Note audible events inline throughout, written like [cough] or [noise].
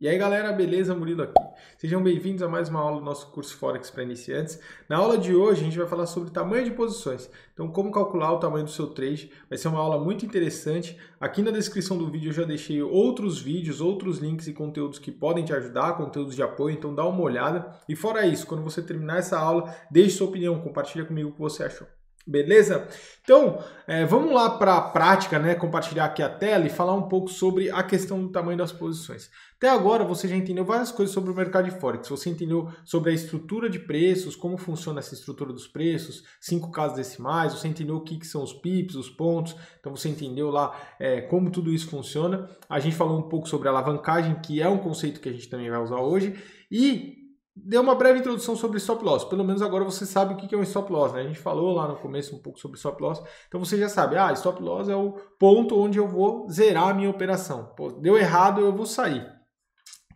E aí galera, beleza? Murilo aqui. Sejam bem-vindos a mais uma aula do nosso curso Forex para iniciantes. Na aula de hoje a gente vai falar sobre tamanho de posições. Então como calcular o tamanho do seu trade. Vai ser uma aula muito interessante. Aqui na descrição do vídeo eu já deixei outros vídeos, outros links e conteúdos que podem te ajudar, conteúdos de apoio, então dá uma olhada. E fora isso, quando você terminar essa aula, deixe sua opinião, compartilha comigo o que você achou. Beleza? Então, é, vamos lá para a prática, né? Compartilhar aqui a tela e falar um pouco sobre a questão do tamanho das posições. Até agora você já entendeu várias coisas sobre o mercado de Forex. Você entendeu sobre a estrutura de preços, como funciona essa estrutura dos preços, cinco casas decimais, você entendeu o que, que são os pips, os pontos, então você entendeu lá é, como tudo isso funciona. A gente falou um pouco sobre a alavancagem, que é um conceito que a gente também vai usar hoje. E deu uma breve introdução sobre stop loss. Pelo menos agora você sabe o que é um stop loss, né? A gente falou lá no começo um pouco sobre stop loss. Então você já sabe, ah, stop loss é o ponto onde eu vou zerar a minha operação. Pô, deu errado, eu vou sair.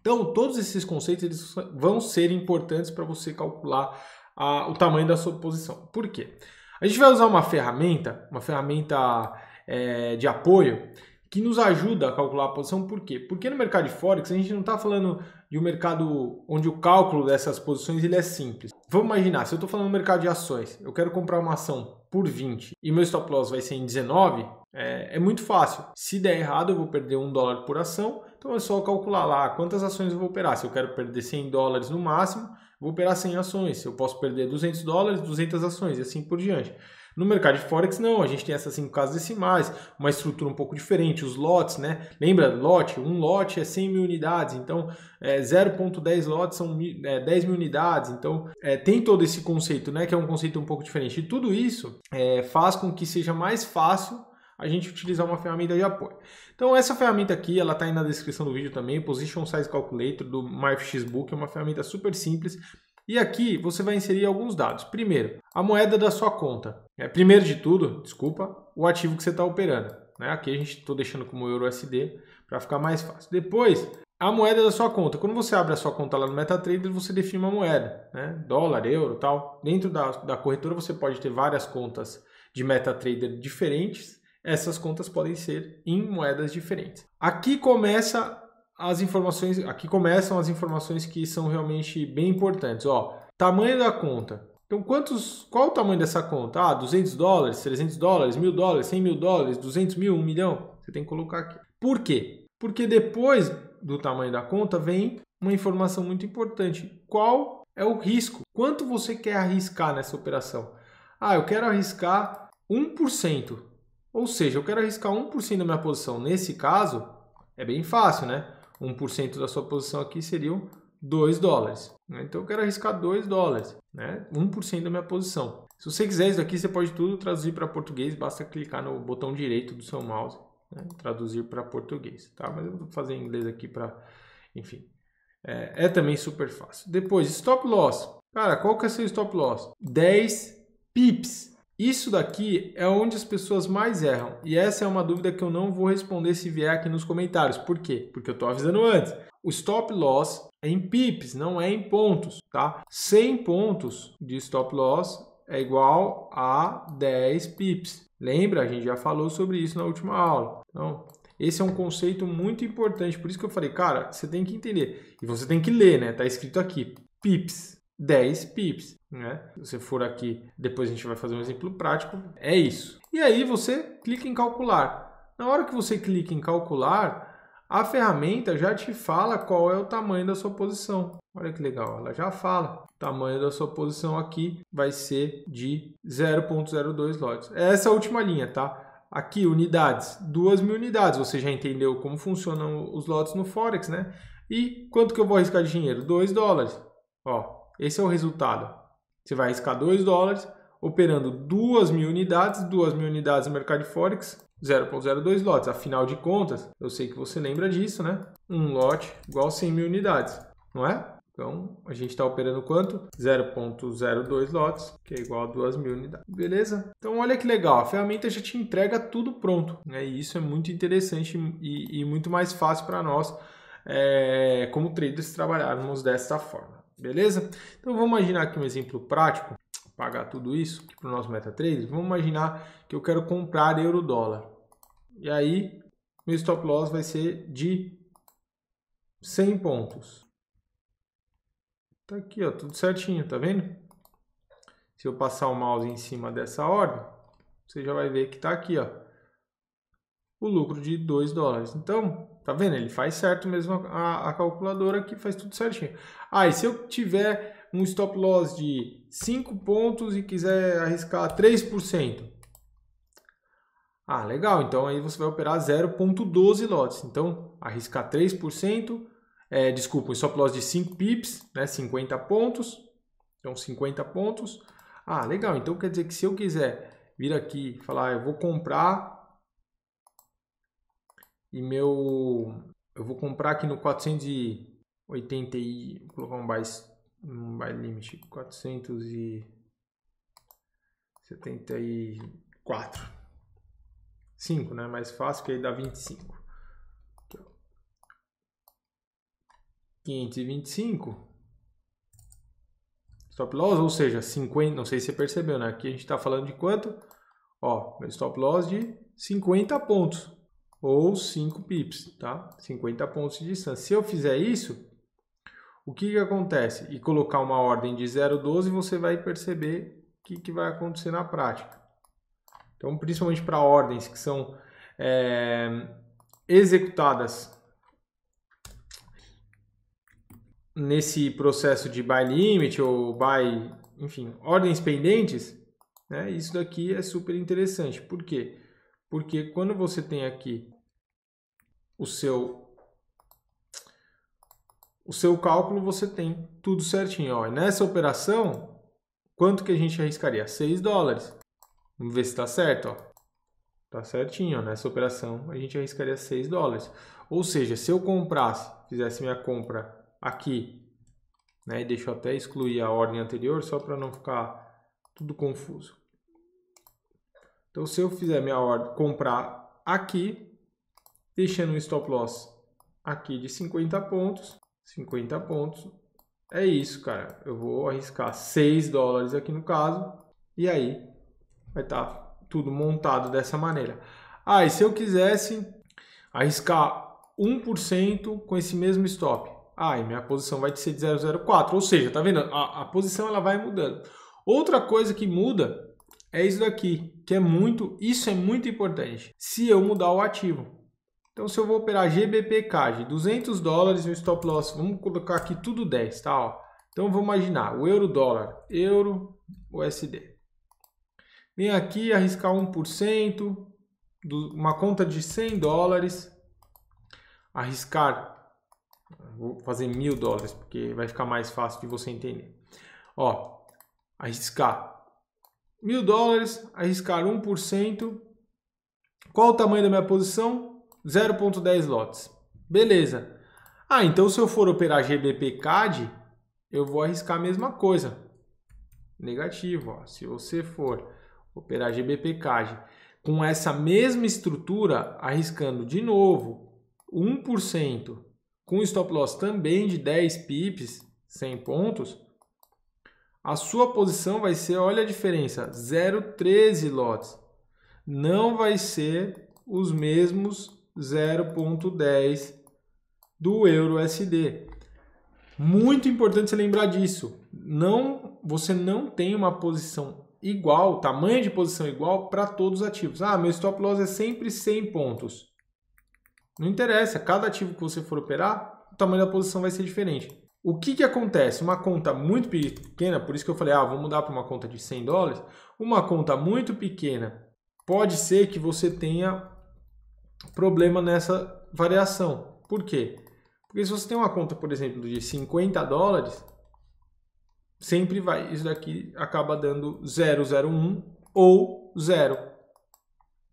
Então, todos esses conceitos eles vão ser importantes para você calcular a, o tamanho da sua posição. Por quê? A gente vai usar uma ferramenta, uma ferramenta é, de apoio, que nos ajuda a calcular a posição. Por quê? Porque no mercado de Forex a gente não está falando de um mercado onde o cálculo dessas posições ele é simples. Vamos imaginar, se eu estou falando no mercado de ações, eu quero comprar uma ação por 20 e meu stop loss vai ser em 19, é, é muito fácil. Se der errado, eu vou perder um dólar por ação então é só calcular lá quantas ações eu vou operar. Se eu quero perder 100 dólares no máximo, vou operar 100 ações. Eu posso perder 200 dólares, 200 ações e assim por diante. No mercado de Forex, não, a gente tem essas cinco casas decimais, uma estrutura um pouco diferente, os lotes, né? Lembra, lote, um lote é 100 mil unidades, então é, 0,10 lotes são 10 é, mil unidades, então é, tem todo esse conceito, né? Que é um conceito um pouco diferente. E tudo isso é, faz com que seja mais fácil a gente utilizar uma ferramenta de apoio. Então essa ferramenta aqui, ela está aí na descrição do vídeo também, Position Size Calculator do Myfxbook é uma ferramenta super simples. E aqui você vai inserir alguns dados. Primeiro, a moeda da sua conta. É, primeiro de tudo, desculpa, o ativo que você está operando. Né? Aqui a gente estou deixando como Euro USD para ficar mais fácil. Depois, a moeda da sua conta. Quando você abre a sua conta lá no MetaTrader, você define uma moeda, né? dólar, euro, tal. Dentro da, da corretora você pode ter várias contas de MetaTrader diferentes essas contas podem ser em moedas diferentes. Aqui começa as informações, aqui começam as informações que são realmente bem importantes, ó. Tamanho da conta. Então, quantos, qual o tamanho dessa conta? Ah, 200 dólares, 300 dólares, 1.000 dólares, 100 mil dólares, 200 mil, 1 milhão? Você tem que colocar aqui. Por quê? Porque depois do tamanho da conta vem uma informação muito importante. Qual é o risco? Quanto você quer arriscar nessa operação? Ah, eu quero arriscar 1%. Ou seja, eu quero arriscar 1% da minha posição. Nesse caso, é bem fácil, né? 1% da sua posição aqui seriam 2 dólares. Né? Então eu quero arriscar 2 dólares, né? 1% da minha posição. Se você quiser isso aqui você pode tudo traduzir para português, basta clicar no botão direito do seu mouse, né? traduzir para português, tá? Mas eu vou fazer em inglês aqui para, enfim. É, é, também super fácil. Depois, stop loss. Cara, qual que é seu stop loss? 10 pips. Isso daqui é onde as pessoas mais erram. E essa é uma dúvida que eu não vou responder se vier aqui nos comentários. Por quê? Porque eu estou avisando antes. O stop loss é em pips, não é em pontos, tá? 100 pontos de stop loss é igual a 10 pips. Lembra? A gente já falou sobre isso na última aula. Então, esse é um conceito muito importante. Por isso que eu falei, cara, você tem que entender. E você tem que ler, né? Tá escrito aqui, pips. 10 pips. Né? Se você for aqui, depois a gente vai fazer um exemplo prático, é isso. E aí você clica em calcular. Na hora que você clica em calcular, a ferramenta já te fala qual é o tamanho da sua posição. Olha que legal, ela já fala. O tamanho da sua posição aqui vai ser de 0.02 lotes. É essa última linha, tá? Aqui, unidades, 2 mil unidades. Você já entendeu como funcionam os lotes no Forex, né? E quanto que eu vou arriscar de dinheiro? 2 dólares. Ó, esse é o resultado. Você vai arriscar 2 dólares, operando 2 mil unidades, 2 mil unidades no mercado de Forex, 0,02 lotes. Afinal de contas, eu sei que você lembra disso, né? Um lote igual 100 mil unidades, não é? Então, a gente está operando quanto? 0.02 lotes, que é igual a 2 mil unidades. Beleza? Então, olha que legal. A ferramenta já te entrega tudo pronto. Né? E isso é muito interessante e, e muito mais fácil para nós, é, como traders, trabalharmos dessa forma beleza? Então vamos imaginar aqui um exemplo prático, pagar tudo isso para o nosso MetaTrader. Vamos imaginar que eu quero comprar euro dólar. E aí meu stop loss vai ser de 100 pontos. Tá aqui, ó, tudo certinho, tá vendo? Se eu passar o mouse em cima dessa ordem, você já vai ver que está aqui, ó o lucro de 2 dólares. Então, tá vendo? Ele faz certo mesmo a, a calculadora que faz tudo certinho. Aí, ah, se eu tiver um stop loss de 5 pontos e quiser arriscar 3%, ah, legal. Então aí você vai operar 0.12 lotes. Então, arriscar 3%, é, desculpa, um stop loss de 5 pips, né, 50 pontos. Então, 50 pontos. Ah, legal. Então quer dizer que se eu quiser vir aqui falar, ah, eu vou comprar e meu. Eu vou comprar aqui no 480 e. Vou colocar um buy, um buy limit. 474. 5, né? Mais fácil, que aí dá 25. 525 stop loss, ou seja, 50, não sei se você percebeu, né? Aqui a gente está falando de quanto? Ó, meu stop loss de 50 pontos ou 5 pips, tá? 50 pontos de distância. Se eu fizer isso, o que, que acontece? E colocar uma ordem de 0,12, você vai perceber o que, que vai acontecer na prática. Então, principalmente para ordens que são é, executadas nesse processo de buy limit ou buy, enfim, ordens pendentes, né, isso daqui é super interessante. Por quê? Porque quando você tem aqui o seu o seu cálculo, você tem tudo certinho. Ó. E nessa operação, quanto que a gente arriscaria? 6 dólares. Vamos ver se está certo. Ó. Tá certinho. Ó. Nessa operação, a gente arriscaria 6 dólares. Ou seja, se eu comprasse, fizesse minha compra aqui, né, e até excluir a ordem anterior, só para não ficar tudo confuso. Então, se eu fizer minha ordem, comprar aqui, deixando um stop loss aqui de 50 pontos, 50 pontos, é isso, cara. Eu vou arriscar 6 dólares aqui no caso, e aí vai estar tá tudo montado dessa maneira. Ah, e se eu quisesse arriscar 1% com esse mesmo stop? Ah, e minha posição vai ser de 0,04, ou seja, tá vendo? A, a posição ela vai mudando. Outra coisa que muda é isso daqui, que é muito, isso é muito importante. Se eu mudar o ativo, então, se eu vou operar GBP-CAD, de 200 dólares, meu stop loss, vamos colocar aqui tudo 10, tá? Ó. Então, vou imaginar o euro-dólar, euro, USD. Vem aqui arriscar 1%, do, uma conta de 100 dólares, arriscar, vou fazer mil dólares, porque vai ficar mais fácil de você entender. Ó, arriscar mil dólares, arriscar 1%. Qual o tamanho da minha posição? 0.10 lotes. Beleza. Ah, então se eu for operar GBP CAD, eu vou arriscar a mesma coisa. Negativo, ó. Se você for operar GBP CAD com essa mesma estrutura, arriscando de novo 1%, com stop loss também de 10 pips, 100 pontos, a sua posição vai ser, olha a diferença, 0,13 lotes. Não vai ser os mesmos 0,10 do euro USD. Muito importante você lembrar disso. Não, você não tem uma posição igual, tamanho de posição igual para todos os ativos. Ah, meu stop loss é sempre 100 pontos. Não interessa, cada ativo que você for operar, o tamanho da posição vai ser diferente. O que, que acontece? Uma conta muito pequena, por isso que eu falei, ah, vou mudar para uma conta de 100 dólares. Uma conta muito pequena, pode ser que você tenha problema nessa variação. Por quê? Porque se você tem uma conta, por exemplo, de 50 dólares, sempre vai, isso daqui acaba dando 001 ou 0.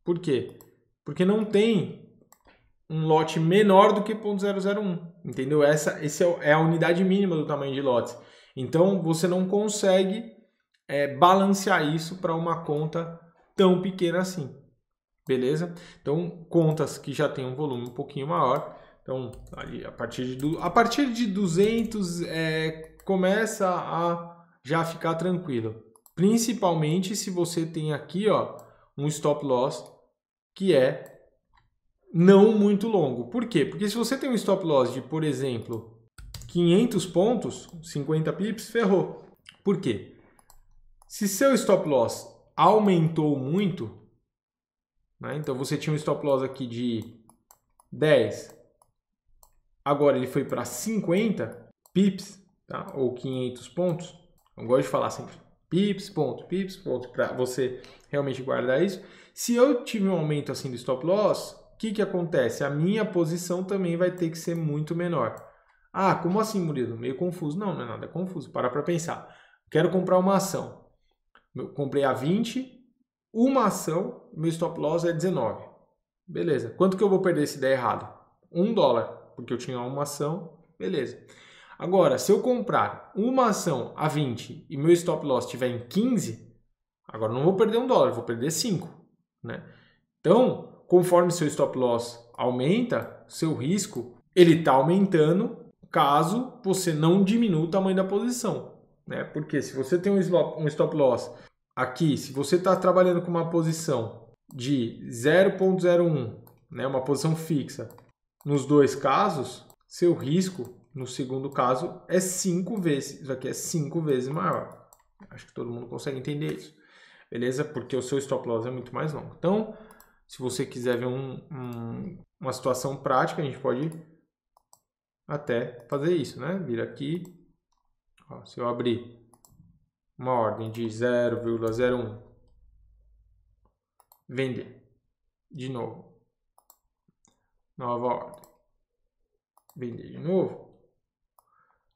Por quê? Porque não tem um lote menor do que 0.001, entendeu? Essa, esse é, é a unidade mínima do tamanho de lotes. Então, você não consegue é, balancear isso para uma conta tão pequena assim. Beleza? Então, contas que já tem um volume um pouquinho maior. Então, ali, a, partir de, a partir de 200 é, começa a já ficar tranquilo. Principalmente se você tem aqui ó, um stop loss que é não muito longo. Por quê? Porque se você tem um stop loss de, por exemplo, 500 pontos, 50 pips, ferrou. Por quê? Se seu stop loss aumentou muito, né? Então você tinha um stop loss aqui de 10, agora ele foi para 50 pips, tá? ou 500 pontos. Eu gosto de falar sempre pips, ponto, pips, ponto, para você realmente guardar isso. Se eu tiver um aumento assim do stop loss, o que, que acontece? A minha posição também vai ter que ser muito menor. Ah, como assim, Murilo? Meio confuso. Não, não é nada confuso. Para para pensar. Quero comprar uma ação. Eu comprei a 20, uma ação, meu stop loss é 19. Beleza. Quanto que eu vou perder se der errado? Um dólar, porque eu tinha uma ação. Beleza. Agora, se eu comprar uma ação a 20 e meu stop loss estiver em 15, agora não vou perder um dólar, vou perder 5. Né? Então, conforme seu stop loss aumenta, seu risco ele está aumentando caso você não diminua o tamanho da posição. Né? Porque se você tem um stop loss aqui, se você está trabalhando com uma posição de 0,01, né, uma posição fixa, nos dois casos, seu risco, no segundo caso, é 5 vezes. Isso aqui é 5 vezes maior. Acho que todo mundo consegue entender isso. Beleza? Porque o seu stop loss é muito mais longo. Então, se você quiser ver um, um, uma situação prática, a gente pode até fazer isso, né? Vir aqui. Ó, se eu abrir uma ordem de 0,01. Vender. De novo. Nova ordem. Vender de novo.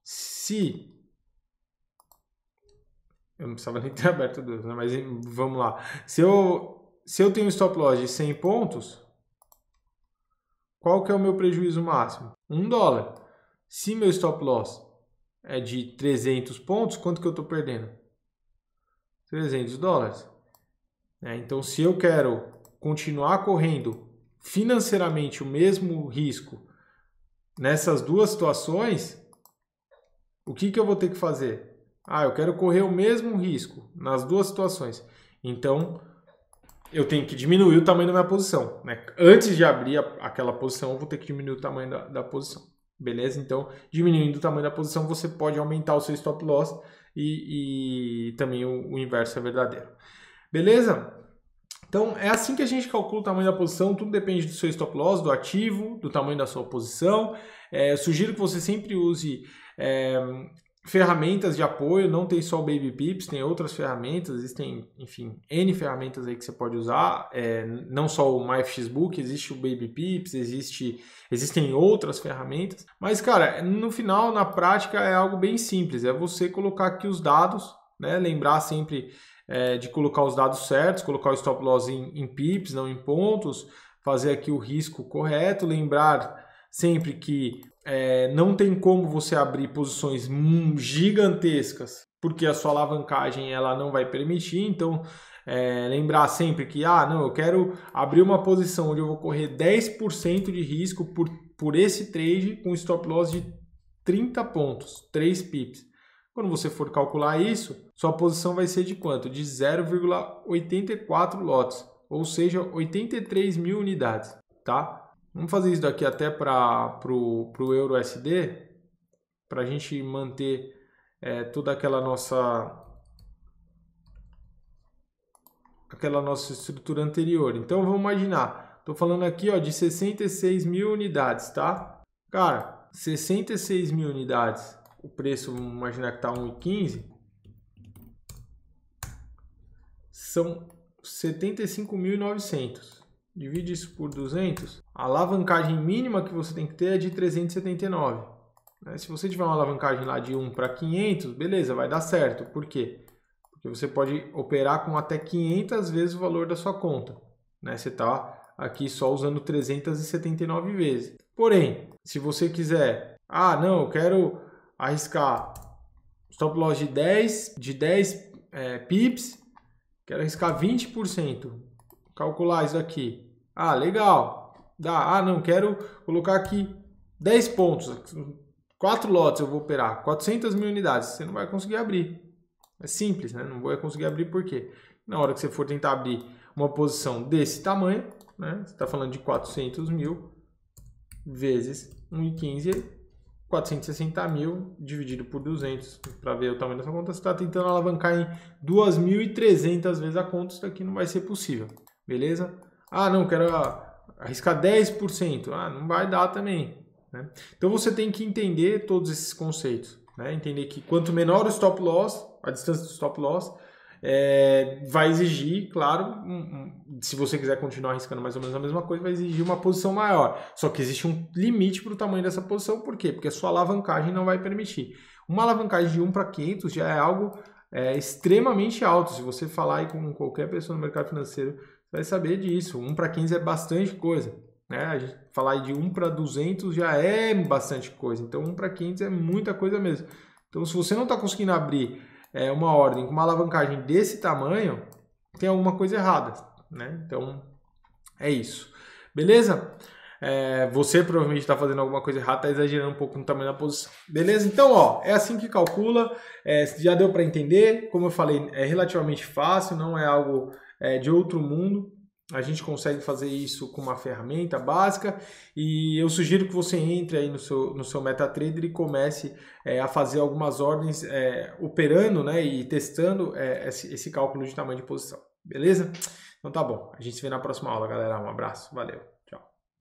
Se. Eu não precisava [laughs] nem ter aberto duas, né? mas vamos lá. Se eu, se eu tenho um stop loss de 100 pontos, qual que é o meu prejuízo máximo? 1 dólar. Se meu stop loss é de 300 pontos, quanto que eu estou perdendo? 300 dólares. É, então, se eu quero continuar correndo financeiramente o mesmo risco nessas duas situações, o que, que eu vou ter que fazer? Ah, eu quero correr o mesmo risco nas duas situações. Então, eu tenho que diminuir o tamanho da minha posição. Né? Antes de abrir a, aquela posição, eu vou ter que diminuir o tamanho da, da posição. Beleza? Então, diminuindo o tamanho da posição, você pode aumentar o seu stop loss e, e também o, o inverso é verdadeiro. Beleza? Então é assim que a gente calcula o tamanho da posição, tudo depende do seu stop loss, do ativo, do tamanho da sua posição. É, sugiro que você sempre use é, ferramentas de apoio, não tem só o Baby Pips, tem outras ferramentas, existem, enfim, N ferramentas aí que você pode usar, é, não só o MyFXBook, existe o Baby Pips, existe, existem outras ferramentas, mas cara, no final, na prática, é algo bem simples, é você colocar aqui os dados, né, lembrar sempre é, de colocar os dados certos, colocar o stop loss em, em pips, não em pontos, fazer aqui o risco correto, lembrar sempre que é, não tem como você abrir posições hum, gigantescas, porque a sua alavancagem ela não vai permitir. Então, é, lembrar sempre que, ah, não, eu quero abrir uma posição onde eu vou correr 10% de risco por, por esse trade com stop loss de 30 pontos, 3 pips. Quando você for calcular isso, sua posição vai ser de quanto? De 0,84 lotes, ou seja, 83 mil unidades, tá? Vamos fazer isso daqui até para o Euro USD, para a gente manter é, toda aquela nossa aquela nossa estrutura anterior. Então vamos imaginar, estou falando aqui ó, de 66 mil unidades, tá? Cara, 66 mil unidades, o preço, vamos imaginar que está 1,15, são 75.900 divide isso por 200, a alavancagem mínima que você tem que ter é de 379. Né? Se você tiver uma alavancagem lá de 1 para 500, beleza, vai dar certo. Por quê? Porque você pode operar com até 500 vezes o valor da sua conta. Né? Você está aqui só usando 379 vezes. Porém, se você quiser, ah, não, eu quero arriscar stop loss de 10, de 10 é, eh, pips, quero arriscar 20% calcular isso aqui. Ah, legal. Dá. Ah, não, quero colocar aqui 10 pontos. Quatro lotes eu vou operar, 400 mil unidades. Você não vai conseguir abrir. É simples, né? Não vai conseguir abrir por quê? Na hora que você for tentar abrir uma posição desse tamanho, né? Você está falando de 400 mil vezes 1,15, 460 mil dividido por 200 para ver o tamanho dessa conta. Você está tentando alavancar em 2.300 vezes a conta, isso daqui não vai ser possível. Beleza? Ah, não, quero ah, arriscar 10%. Ah, não vai dar também. Né? Então você tem que entender todos esses conceitos. Né? Entender que quanto menor o stop loss, a distância do stop loss, é, vai exigir, claro, um, um, se você quiser continuar arriscando mais ou menos a mesma coisa, vai exigir uma posição maior. Só que existe um limite para o tamanho dessa posição, por quê? Porque a sua alavancagem não vai permitir. Uma alavancagem de 1 para 500 já é algo é, extremamente alto. Se você falar aí com qualquer pessoa no mercado financeiro, vai saber disso. 1 para 15 é bastante coisa. Né? A gente falar de 1 para 200 já é bastante coisa. Então, 1 para 500 é muita coisa mesmo. Então, se você não está conseguindo abrir é, uma ordem com uma alavancagem desse tamanho, tem alguma coisa errada. Né? Então, é isso. Beleza? É, você provavelmente está fazendo alguma coisa errada, está exagerando um pouco no tamanho da posição. Beleza? Então, ó, é assim que calcula. É, já deu para entender. Como eu falei, é relativamente fácil, não é algo é, de outro mundo. A gente consegue fazer isso com uma ferramenta básica e eu sugiro que você entre aí no seu, no seu MetaTrader e comece é, a fazer algumas ordens é, operando né, e testando é, esse, esse cálculo de tamanho de posição. Beleza? Então tá bom. A gente se vê na próxima aula, galera. Um abraço. Valeu.